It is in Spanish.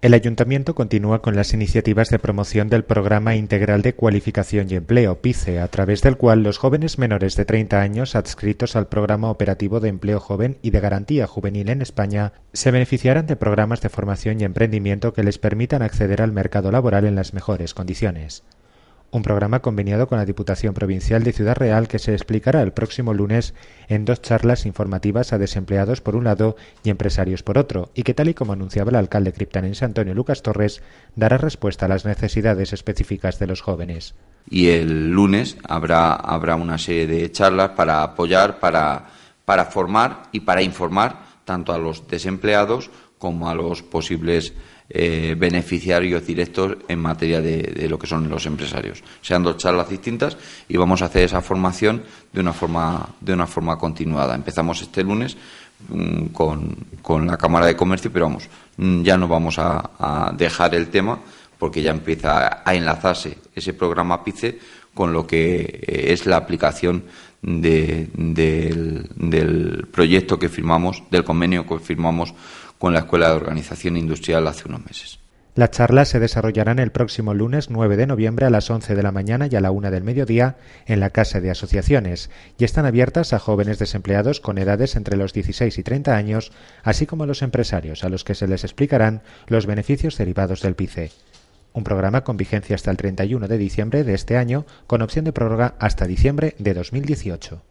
El Ayuntamiento continúa con las iniciativas de promoción del Programa Integral de Cualificación y Empleo, PICE, a través del cual los jóvenes menores de 30 años adscritos al Programa Operativo de Empleo Joven y de Garantía Juvenil en España se beneficiarán de programas de formación y emprendimiento que les permitan acceder al mercado laboral en las mejores condiciones un programa conveniado con la Diputación Provincial de Ciudad Real que se explicará el próximo lunes en dos charlas informativas a desempleados por un lado y empresarios por otro, y que tal y como anunciaba el alcalde criptanense Antonio Lucas Torres, dará respuesta a las necesidades específicas de los jóvenes. Y el lunes habrá, habrá una serie de charlas para apoyar, para, para formar y para informar tanto a los desempleados como a los posibles eh, beneficiarios directos en materia de, lo que son los empresarios. Sean dos charlas distintas y vamos a hacer esa formación de una forma, de una forma continuada. Empezamos este lunes mm, con, la Cámara de Comercio, pero vamos, mm, ya no vamos a, dejar el tema porque ya empieza a enlazarse ese programa PICE con lo que eh, es la aplicación del, del, proyecto que firmamos, del convenio que firmamos con la Escuela de Organización Industrial hace unos meses. Las charlas se desarrollarán el próximo lunes 9 de noviembre a las 11 de la mañana y a la 1 del mediodía en la Casa de Asociaciones y están abiertas a jóvenes desempleados con edades entre los 16 y 30 años, así como a los empresarios a los que se les explicarán los beneficios derivados del PICE un programa con vigencia hasta el 31 de diciembre de este año, con opción de prórroga hasta diciembre de 2018.